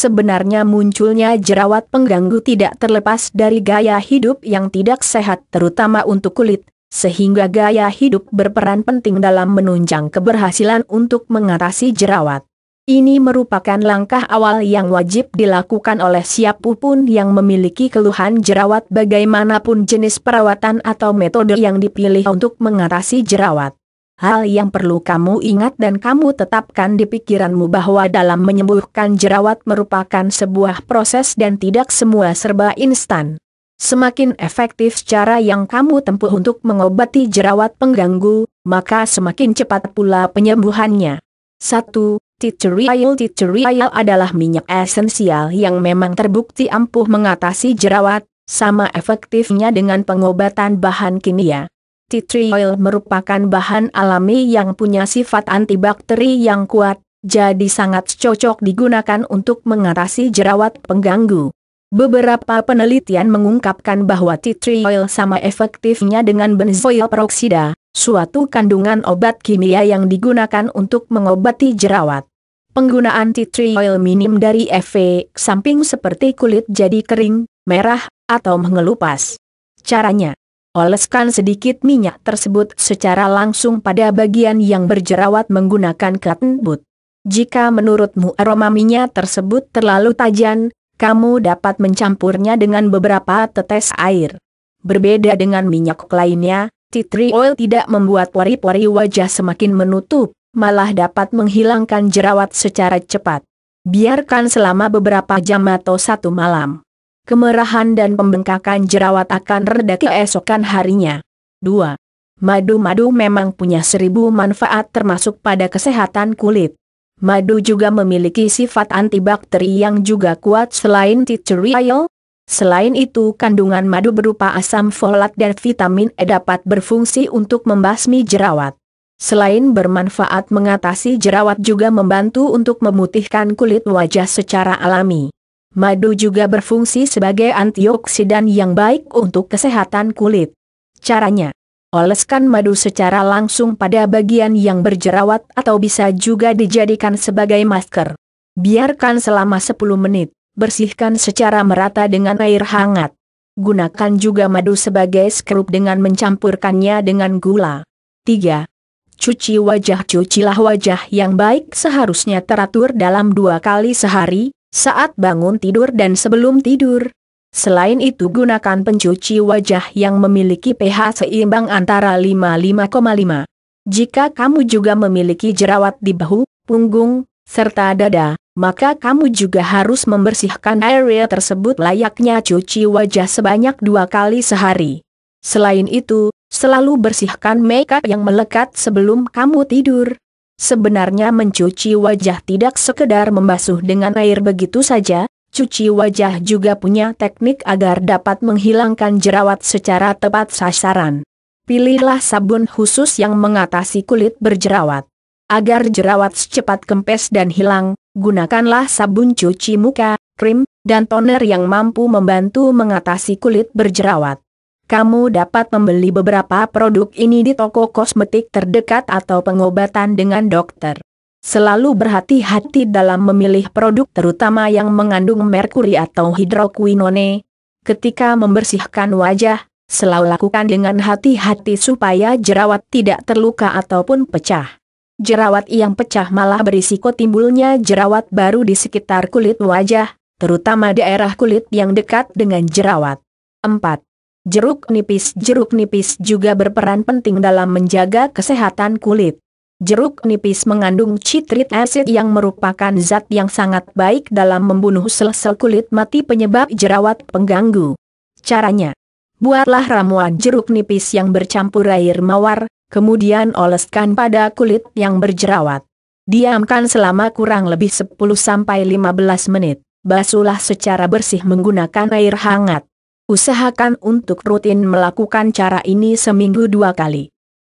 Sebenarnya munculnya jerawat pengganggu tidak terlepas dari gaya hidup yang tidak sehat terutama untuk kulit, sehingga gaya hidup berperan penting dalam menunjang keberhasilan untuk mengatasi jerawat. Ini merupakan langkah awal yang wajib dilakukan oleh siapapun yang memiliki keluhan jerawat bagaimanapun jenis perawatan atau metode yang dipilih untuk mengatasi jerawat. Hal yang perlu kamu ingat dan kamu tetapkan di pikiranmu bahwa dalam menyembuhkan jerawat merupakan sebuah proses dan tidak semua serba instan. Semakin efektif cara yang kamu tempuh untuk mengobati jerawat pengganggu, maka semakin cepat pula penyembuhannya. 1. Titerial Titerial adalah minyak esensial yang memang terbukti ampuh mengatasi jerawat, sama efektifnya dengan pengobatan bahan kimia. Tea tree oil merupakan bahan alami yang punya sifat antibakteri yang kuat, jadi sangat cocok digunakan untuk mengatasi jerawat pengganggu. Beberapa penelitian mengungkapkan bahwa tea tree oil sama efektifnya dengan benzoil peroksida, suatu kandungan obat kimia yang digunakan untuk mengobati jerawat. Penggunaan tea tree oil minim dari efek samping seperti kulit jadi kering, merah, atau mengelupas. Caranya Oleskan sedikit minyak tersebut secara langsung pada bagian yang berjerawat menggunakan cotton bud. Jika menurutmu aroma minyak tersebut terlalu tajam, kamu dapat mencampurnya dengan beberapa tetes air. Berbeda dengan minyak lainnya, tea tree oil tidak membuat pori-pori wajah semakin menutup, malah dapat menghilangkan jerawat secara cepat. Biarkan selama beberapa jam atau satu malam kemerahan dan pembengkakan jerawat akan reda keesokan harinya. 2. Madu-madu memang punya seribu manfaat termasuk pada kesehatan kulit. Madu juga memiliki sifat antibakteri yang juga kuat selain oil. Selain itu kandungan madu berupa asam folat dan vitamin E dapat berfungsi untuk membasmi jerawat. Selain bermanfaat mengatasi jerawat juga membantu untuk memutihkan kulit wajah secara alami. Madu juga berfungsi sebagai antioksidan yang baik untuk kesehatan kulit. Caranya Oleskan madu secara langsung pada bagian yang berjerawat atau bisa juga dijadikan sebagai masker. Biarkan selama 10 menit, bersihkan secara merata dengan air hangat. Gunakan juga madu sebagai skrup dengan mencampurkannya dengan gula. 3. Cuci wajah Cucilah wajah yang baik seharusnya teratur dalam dua kali sehari, saat bangun tidur dan sebelum tidur. Selain itu gunakan pencuci wajah yang memiliki pH seimbang antara 5,5. Jika kamu juga memiliki jerawat di bahu, punggung, serta dada, maka kamu juga harus membersihkan area tersebut layaknya cuci wajah sebanyak dua kali sehari. Selain itu, selalu bersihkan makeup yang melekat sebelum kamu tidur. Sebenarnya mencuci wajah tidak sekedar membasuh dengan air begitu saja, cuci wajah juga punya teknik agar dapat menghilangkan jerawat secara tepat sasaran. Pilihlah sabun khusus yang mengatasi kulit berjerawat. Agar jerawat secepat kempes dan hilang, gunakanlah sabun cuci muka, krim, dan toner yang mampu membantu mengatasi kulit berjerawat kamu dapat membeli beberapa produk ini di toko kosmetik terdekat atau pengobatan dengan dokter. Selalu berhati-hati dalam memilih produk terutama yang mengandung merkuri atau hidroquinone. Ketika membersihkan wajah, selalu lakukan dengan hati-hati supaya jerawat tidak terluka ataupun pecah. Jerawat yang pecah malah berisiko timbulnya jerawat baru di sekitar kulit wajah, terutama daerah kulit yang dekat dengan jerawat. 4. Jeruk nipis Jeruk nipis juga berperan penting dalam menjaga kesehatan kulit. Jeruk nipis mengandung citrit acid yang merupakan zat yang sangat baik dalam membunuh sel-sel kulit mati penyebab jerawat pengganggu. Caranya Buatlah ramuan jeruk nipis yang bercampur air mawar, kemudian oleskan pada kulit yang berjerawat. Diamkan selama kurang lebih 10-15 menit. Basuhlah secara bersih menggunakan air hangat. Usahakan untuk rutin melakukan cara ini seminggu dua kali.